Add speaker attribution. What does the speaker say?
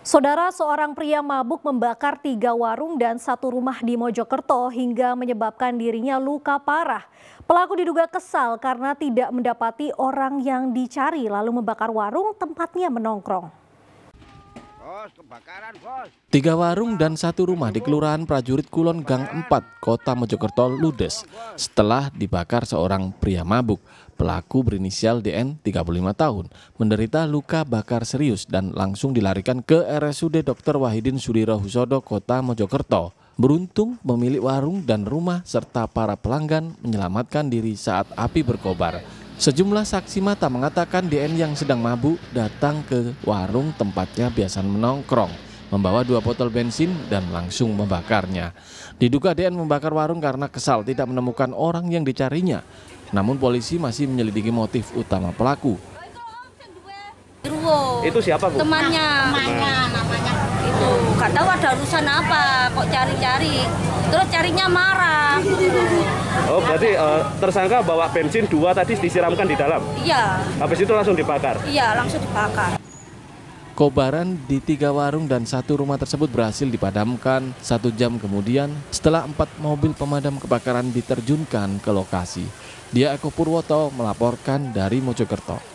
Speaker 1: Saudara seorang pria mabuk membakar tiga warung dan satu rumah di Mojokerto hingga menyebabkan dirinya luka parah. Pelaku diduga kesal karena tidak mendapati orang yang dicari lalu membakar warung tempatnya menongkrong.
Speaker 2: Tiga warung dan satu rumah di Kelurahan Prajurit Kulon Gang 4, Kota Mojokerto, Ludes, setelah dibakar seorang pria mabuk. Pelaku berinisial DN 35 tahun, menderita luka bakar serius dan langsung dilarikan ke RSUD Dr. Wahidin Sudiro Kota Mojokerto. Beruntung pemilik warung dan rumah serta para pelanggan menyelamatkan diri saat api berkobar. Sejumlah saksi mata mengatakan DN yang sedang mabuk datang ke warung tempatnya biasa menongkrong membawa dua botol bensin dan langsung membakarnya. Diduga DN membakar warung karena kesal tidak menemukan orang yang dicarinya. Namun polisi masih menyelidiki motif utama pelaku. Itu siapa,
Speaker 3: Bu? Temannya.
Speaker 2: Temannya namanya.
Speaker 3: Itu Gak tahu ada urusan apa kok cari-cari. Terus carinya marah.
Speaker 4: Jadi uh, eh, tersangka bawa bensin dua tadi disiramkan di dalam. Iya. Habis itu langsung dibakar.
Speaker 5: Iya, langsung dibakar.
Speaker 2: Kobaran di tiga warung dan satu rumah tersebut berhasil dipadamkan satu jam kemudian setelah empat mobil pemadam kebakaran diterjunkan ke lokasi. Dia Eko Purwoto melaporkan dari Mojokerto.